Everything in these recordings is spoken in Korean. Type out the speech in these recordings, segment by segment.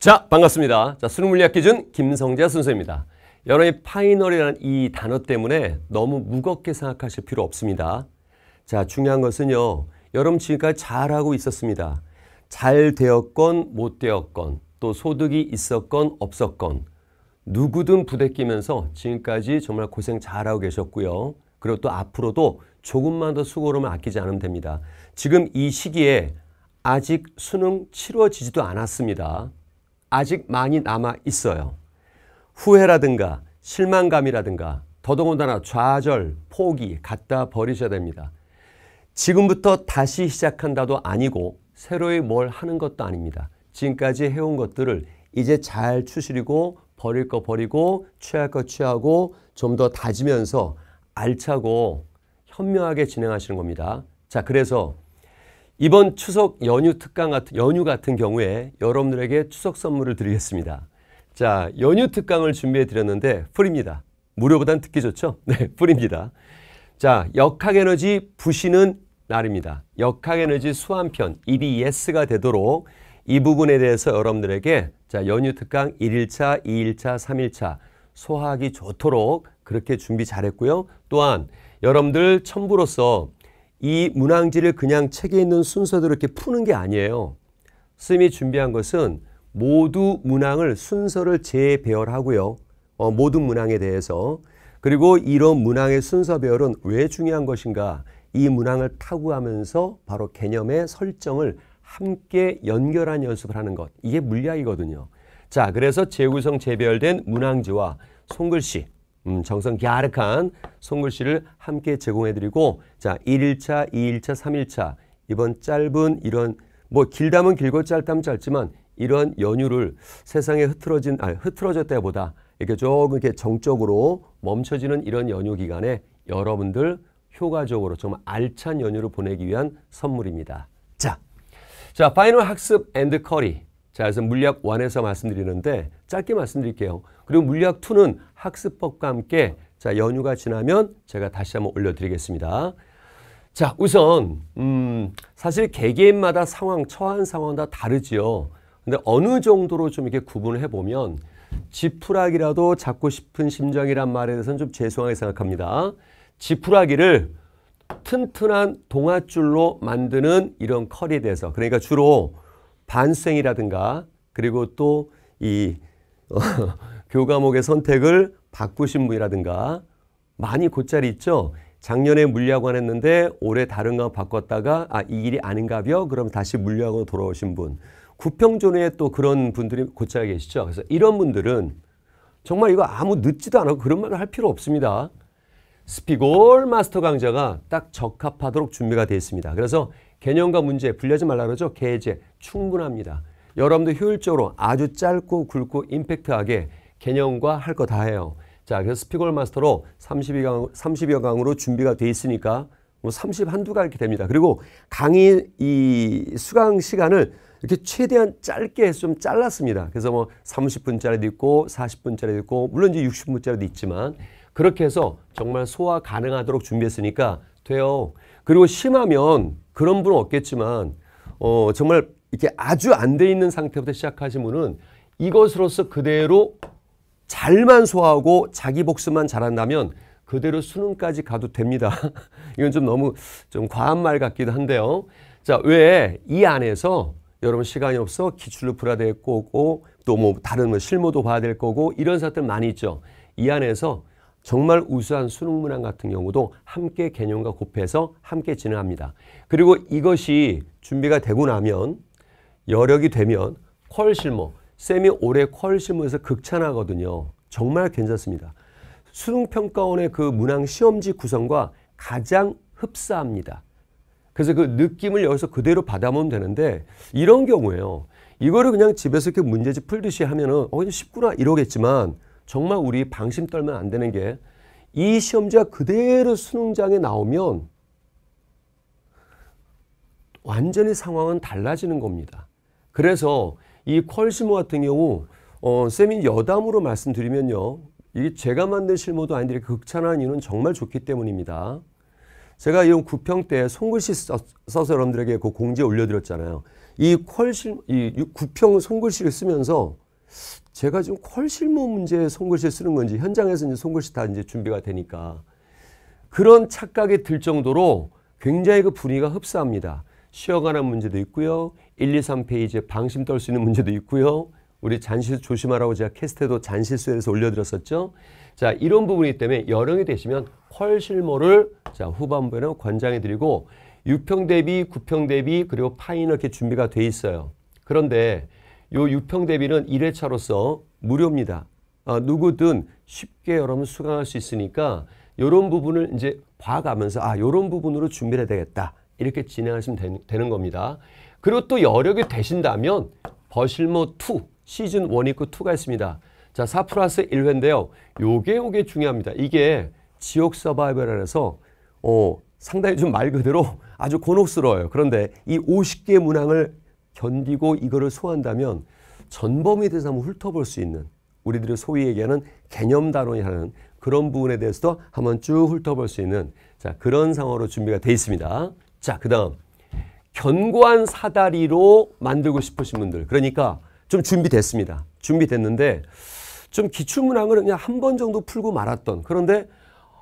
자, 반갑습니다. 자, 수능 물리학 기준 김성재 선서입니다 여러분이 파이널이라는 이 단어 때문에 너무 무겁게 생각하실 필요 없습니다. 자, 중요한 것은요. 여러분 지금까지 잘하고 있었습니다. 잘 되었건 못 되었건 또 소득이 있었건 없었건 누구든 부대끼면서 지금까지 정말 고생 잘하고 계셨고요. 그리고 또 앞으로도 조금만 더 수고로만 아끼지 않으면 됩니다. 지금 이 시기에 아직 수능 치루지지도 않았습니다. 아직 많이 남아 있어요. 후회라든가 실망감이라든가 더더군다나 좌절, 포기 갖다 버리셔야 됩니다. 지금부터 다시 시작한다도 아니고 새로이 뭘 하는 것도 아닙니다. 지금까지 해온 것들을 이제 잘 추스리고 버릴 거 버리고 취할 거 취하고 좀 더 다지면서 알차고 현명하게 진행하시는 겁니다. 자, 그래서 이번 추석 연휴 특강 같은 연휴 같은 경우에 여러분들에게 추석 선물을 드리겠습니다. 자, 연휴 특강을 준비해 드렸는데 풀입니다. 무료보단 듣기 좋죠? 네, 풀입니다. 자, 역학 에너지 부시는 날입니다. 역학 에너지 수한편 EDS가 되도록 이 부분에 대해서 여러분들에게 자, 연휴 특강 1일차, 2일차, 3일차 소화하기 좋도록 그렇게 준비 잘했고요. 또한 여러분들 첨부로서 이 문항지를 그냥 책에 있는 순서대로 이렇게 푸는 게 아니에요. 스이 준비한 것은 모두 문항을 순서를 재배열하고요. 어, 모든 문항에 대해서 그리고 이런 문항의 순서 배열은 왜 중요한 것인가 이 문항을 타구하면서 바로 개념의 설정을 함께 연결한 연습을 하는 것 이게 물리학이거든요. 자 그래서 재구성 재배열된 문항지와 손글씨 음, 정성 갸륵한 손글씨를 함께 제공해드리고 자 1일차, 2일차, 3일차 이번 짧은 이런 뭐 길다면 길고 짧다면 짧지만 이런 연휴를 세상에 흐트러진 아 흐트러졌다보다 이렇게 조금 이렇게 정적으로 멈춰지는 이런 연휴 기간에 여러분들 효과적으로 좀 알찬 연휴를 보내기 위한 선물입니다. 자, 자 파이널 학습 앤드 커리 자, 그래서 물리학 1에서 말씀드리는데 짧게 말씀드릴게요. 그리고 물리학 2는 학습법과 함께 자, 연휴가 지나면 제가 다시 한번 올려드리겠습니다. 자, 우선 음, 사실 개개인마다 상황, 처한 상황 은다 다르지요. 근데 어느 정도로 좀 이렇게 구분을 해보면 지푸라기라도 잡고 싶은 심정이란 말에 대해서는 좀 죄송하게 생각합니다. 지푸라기를 튼튼한 동아줄로 만드는 이런 컬리에 대해서 그러니까 주로 반생이라든가 그리고 또이 어, 교과목의 선택을 바꾸신 분이라든가 많이 곧잘 자 있죠. 작년에 물리학원 했는데 올해 다른 거 바꿨다가 아 이 일이 아닌가벼 그럼 다시 물리학원 돌아오신 분 구평존에 또 그런 분들이 곧잘 자 계시죠. 그래서 이런 분들은 정말 이거 아무 늦지도 않고 그런 말을 할 필요 없습니다. 스피골 마스터 강좌가 딱 적합하도록 준비가 되어 있습니다. 그래서 개념과 문제 불리하지 말라 그러죠. 개제 충분합니다. 여러분도 효율적으로 아주 짧고 굵고 임팩트하게 개념과 할 거 다 해요. 자, 그래서 스피걸 마스터로 32강, 30여 강으로 준비가 돼 있으니까 뭐 30, 한두 가 이렇게 됩니다. 그리고 강의 이 수강 시간을 이렇게 최대한 짧게 좀 잘랐습니다. 그래서 뭐 30분짜리도 있고 40분짜리도 있고 물론 이제 60분짜리도 있지만 그렇게 해서 정말 소화 가능하도록 준비했으니까 돼요. 그리고 심하면 그런 분은 없겠지만 어 정말 이렇게 아주 안 돼 있는 상태부터 시작하시면은 이것으로서 그대로 잘만 소화하고 자기 복습만 잘한다면 그대로 수능까지 가도 됩니다. 이건 좀 너무 좀 과한 말 같기도 한데요. 자, 왜이 안에서 여러분 시간이 없어 기출로 풀어야 될 거고 또 뭐 다른 뭐 실무도 봐야 될 거고 이런 사들 많이 있죠. 이 안에서 정말 우수한 수능 문항 같은 경우도 함께 개념과 곱해서 함께 진행합니다. 그리고 이것이 준비가 되고 나면 여력이 되면 퀄 실무, 쌤이 올해 퀄 실무에서 극찬하거든요. 정말 괜찮습니다. 수능평가원의 그 문항 시험지 구성과 가장 흡사합니다. 그래서 그 느낌을 여기서 그대로 받아보면 되는데 이런 경우에요. 이거를 그냥 집에서 이렇게 문제집 풀듯이 하면은 어 쉽구나 이러겠지만 정말 우리 방심 떨면 안 되는 게 이 시험지가 그대로 수능장에 나오면 완전히 상황은 달라지는 겁니다. 그래서 이 퀄시모 같은 경우 어, 쌤이 여담으로 말씀드리면요. 이게 제가 만든 실무도 아닌데 극찬한 이유는 정말 좋기 때문입니다. 제가 이런 구평 때 손글씨 써서 여러분들에게 그 공지에 올려드렸잖아요. 이 퀄실, 이 구평 손글씨를 쓰면서 제가 지금 퀄실무 문제에 손글씨 쓰는 건지 현장에서 이제 손글씨 다 이제 준비가 되니까 그런 착각이 들 정도로 굉장히 그 분위기가 흡사합니다. 쉬어가는 문제도 있고요. 1, 2, 3페이지에 방심 떨 수 있는 문제도 있고요. 우리 잔실 조심하라고 제가 캐스트에도 잔실수에서 올려드렸었죠. 자, 이런 부분이기 때문에 여령이 되시면 퀄실모를 자, 후반부에는 권장해드리고 6평 대비, 9평 대비, 그리고 파인 이렇게 준비가 돼 있어요. 그런데 요 6평 대비는 1회차로서 무료입니다. 아, 누구든 쉽게 여러분 수강할 수 있으니까 이런 부분을 이제 봐가면서 아, 이런 부분으로 준비를 해야 되겠다. 이렇게 진행하시면 되, 는 겁니다. 그리고 또 여력이 되신다면 버실모 2 시즌 1 있고 2가 있습니다. 자, 4 플러스 1회인데요. 요게 요게 중요합니다. 이게 지옥 서바이벌이라서 어, 상당히 좀 말 그대로 아주 곤혹스러워요. 그런데 이 50개 문항을 견디고 이거를 소화한다면 전범에 대해서 훑어볼 수 있는 우리들의 소위 얘기하는 개념다론이라는 그런 부분에 대해서도 한번 쭉 훑어볼 수 있는 자, 그런 상황으로 준비가 돼 있습니다. 자, 그 다음. 견고한 사다리로 만들고 싶으신 분들. 그러니까 좀 준비됐습니다. 준비됐는데 좀 기출문항을 그냥 한 번 정도 풀고 말았던 그런데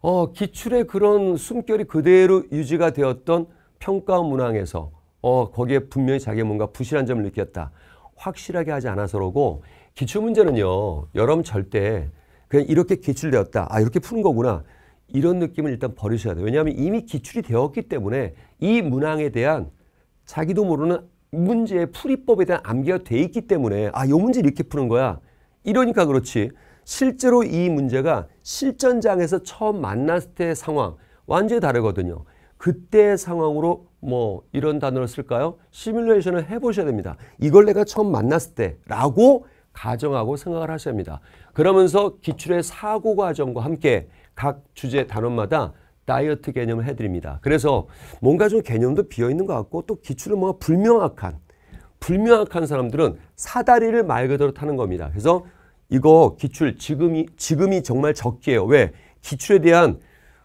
어, 기출의 그런 숨결이 그대로 유지가 되었던 평가 문항에서 어, 거기에 분명히 자기 뭔가 부실한 점을 느꼈다. 확실하게 하지 않아서 그러고 기출문제는요. 여러분 절대 그냥 이렇게 기출되었다. 아 이렇게 푸는 거구나. 이런 느낌을 일단 버리셔야 돼요. 왜냐하면 이미 기출이 되었기 때문에 이 문항에 대한 자기도 모르는 문제의 풀이법에 대한 암기가 돼 있기 때문에 아, 요 문제 이렇게 푸는 거야. 이러니까 그렇지. 실제로 이 문제가 실전장에서 처음 만났을 때의 상황 완전히 다르거든요. 그때의 상황으로 뭐 이런 단어를 쓸까요? 시뮬레이션을 해보셔야 됩니다. 이걸 내가 처음 만났을 때라고 가정하고 생각을 하셔야 합니다. 그러면서 기출의 사고 과정과 함께 각 주제 단원마다 다이어트 개념을 해드립니다. 그래서 뭔가 좀 개념도 비어 있는 것 같고 또 기출은 뭔가 불명확한 불명확한 사람들은 사다리를 말 그대로 타는 겁니다. 그래서 이거 기출 지금이 지금이 정말 적기예요. 왜 기출에 대한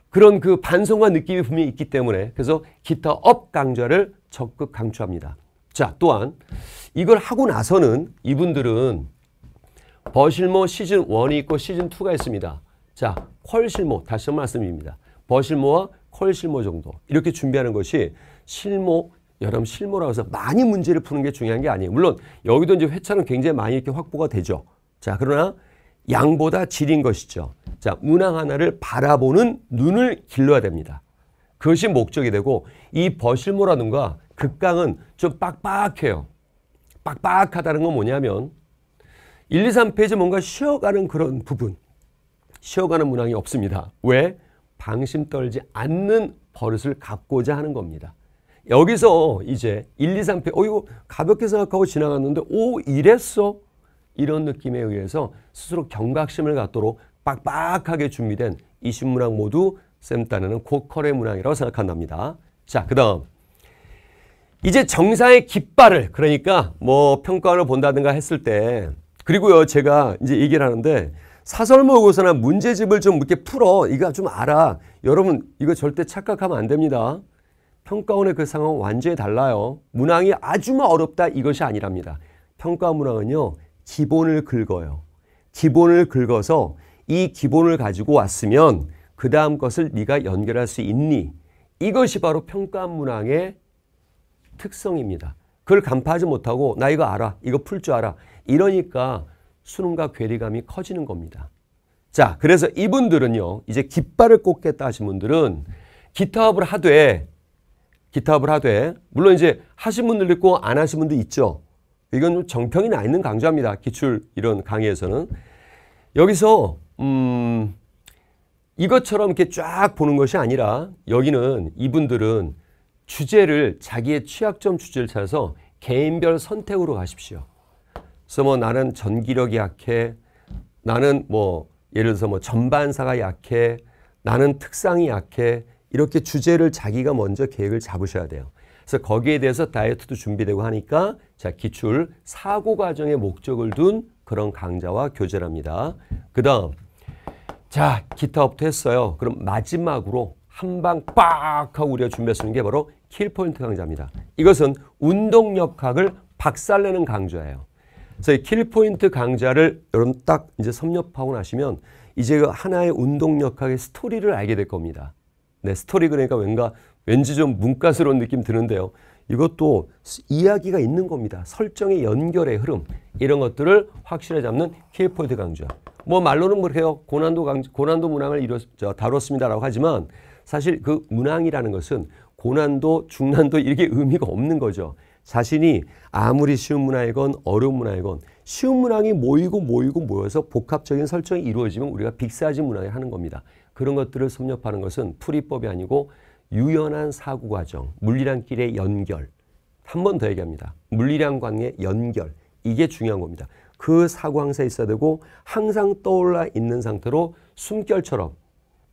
그런 그 반성과 느낌이 분명히 있기 때문에 그래서 기타 업 강좌를 적극 강추합니다. 자 또한 이걸 하고 나서는 이분들은 버실모 시즌 1이 있고 시즌 2가 있습니다. 자 퀄실모 다시 한 번 말씀입니다. 버실모와 컬실모 정도 이렇게 준비하는 것이 실모 여러분 실모라고 해서 많이 문제를 푸는 게 중요한 게 아니에요. 물론 여기도 이제 회차는 굉장히 많이 이렇게 확보가 되죠. 자 그러나 양보다 질인 것이죠. 자 문항 하나를 바라보는 눈을 길러야 됩니다. 그것이 목적이 되고 이 버실모라든가 극강은 좀 빡빡해요. 빡빡하다는 건 뭐냐면 1, 2, 3페이지 뭔가 쉬어가는 그런 부분 쉬어가는 문항이 없습니다. 왜? 방심 떨지 않는 버릇을 갖고자 하는 겁니다. 여기서 이제 1, 2, 3패, 어, 이거 가볍게 생각하고 지나갔는데, 오, 이랬어? 이런 느낌에 의해서 스스로 경각심을 갖도록 빡빡하게 준비된 이신문학 모두 쌤딴는 고컬의 문항이라고 생각한답니다. 자, 그 다음. 이제 정사의 깃발을, 그러니까 뭐 평가를 본다든가 했을 때, 그리고요, 제가 이제 얘기를 하는데, 사설 모의고사나 문제집을 좀 이렇게 풀어. 이거 좀 알아. 여러분 이거 절대 착각하면 안 됩니다. 평가원의 그상황 완전히 달라요. 문항이 아주 어렵다 이것이 아니랍니다. 평가 문항은요. 기본을 긁어요. 기본을 긁어서 이 기본을 가지고 왔으면 그 다음 것을 네가 연결할 수 있니? 이것이 바로 평가 문항의 특성입니다. 그걸 간파하지 못하고 나 이거 알아. 이거 풀 줄 알아. 이러니까 수능과 괴리감이 커지는 겁니다. 자, 그래서 이분들은요. 이제 깃발을 꽂겠다 하신 분들은 기타업을 하되 기타업을 하되 물론 이제 하신 분들 있고 안 하신 분들 있죠. 이건 좀 정평이 나 있는 강좌입니다. 기출 이런 강의에서는 여기서 음 이것처럼 이렇게 쫙 보는 것이 아니라 여기는 이분들은 주제를 자기의 취약점 주제를 찾아서 개인별 선택으로 가십시오. 그래서 뭐 나는 전기력이 약해. 나는 뭐 예를 들어서 뭐 전반사가 약해. 나는 특상이 약해. 이렇게 주제를 자기가 먼저 계획을 잡으셔야 돼요. 그래서 거기에 대해서 다이어트도 준비되고 하니까 자 기출 사고 과정의 목적을 둔 그런 강좌와 교재랍니다. 그 다음 자 기타업도 했어요. 그럼 마지막으로 한 방 빡 하고 우리가 준비할 수는게 바로 킬포인트 강좌입니다. 이것은 운동역학을 박살내는 강좌예요. 그래서 이 킬포인트 강좌를 여러분 딱 이제 섭렵하고 나시면 이제 그 하나의 운동 역학의 스토리를 알게 될 겁니다. 네, 스토리 그러니까 왠가 왠지 좀 문과스러운 느낌 드는데요. 이것도 이야기가 있는 겁니다. 설정의 연결의 흐름 이런 것들을 확실히 잡는 킬포인트 강좌. 뭐 말로는 뭐 그렇요 고난도 강 고난도 문항을 이뤘, 다뤘습니다라고 하지만 사실 그 문항이라는 것은 고난도 중난도 이게 의미가 없는 거죠. 자신이 아무리 쉬운 문화이건 어려운 문화이건 쉬운 문항이 모이고 모이고 모여서 복합적인 설정이 이루어지면 우리가 빅사지 문항을 하는 겁니다. 그런 것들을 섭렵하는 것은 풀이법이 아니고 유연한 사고 과정, 물리랑 길의 연결. 한 번 더 얘기합니다. 물리량 관계 연결. 이게 중요한 겁니다. 그 사고 항상 있어야 되고 항상 떠올라 있는 상태로 숨결처럼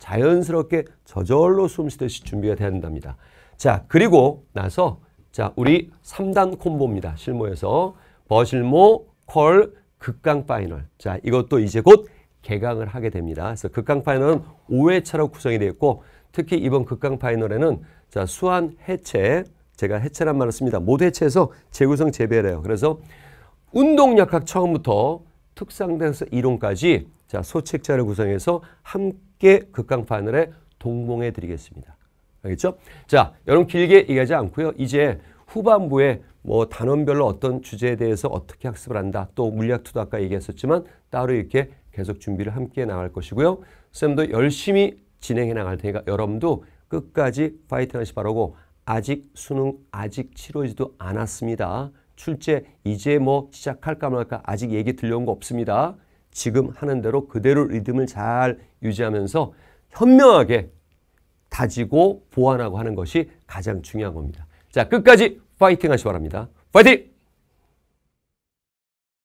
자연스럽게 저절로 숨 쉬듯이 준비가 돼야 된답니다. 자, 그리고 나서 자, 우리 3단 콤보입니다. 실무에서. 버실모, 콜, 극강 파이널. 자, 이것도 이제 곧 개강을 하게 됩니다. 그래서 극강 파이널은 5회차로 구성이 되어 있고 특히 이번 극강 파이널에는 자, 수한 해체, 제가 해체란 말을 씁니다. 모못 해체해서 재구성 재배를 해요. 그래서 운동약학 처음부터 특상대에서 이론까지 자, 소책자를 구성해서 함께 극강 파이널에 동봉해 드리겠습니다. 알겠죠? 자, 여러분 길게 얘기하지 않고요. 이제 후반부에 뭐 단원별로 어떤 주제에 대해서 어떻게 학습을 한다. 또 물리학투도 아까 얘기했었지만 따로 이렇게 계속 준비를 함께 나갈 것이고요. 쌤도 열심히 진행해 나갈 테니까 여러분도 끝까지 파이팅 하시 바라고 아직 수능 아직 치러지도 않았습니다. 출제 이제 뭐 시작할까 말까 아직 얘기 들려온 거 없습니다. 지금 하는 대로 그대로 리듬을 잘 유지하면서 현명하게 다지고 보완하고 하는 것이 가장 중요한 겁니다. 자, 끝까지 파이팅 하시기 바랍니다. 파이팅!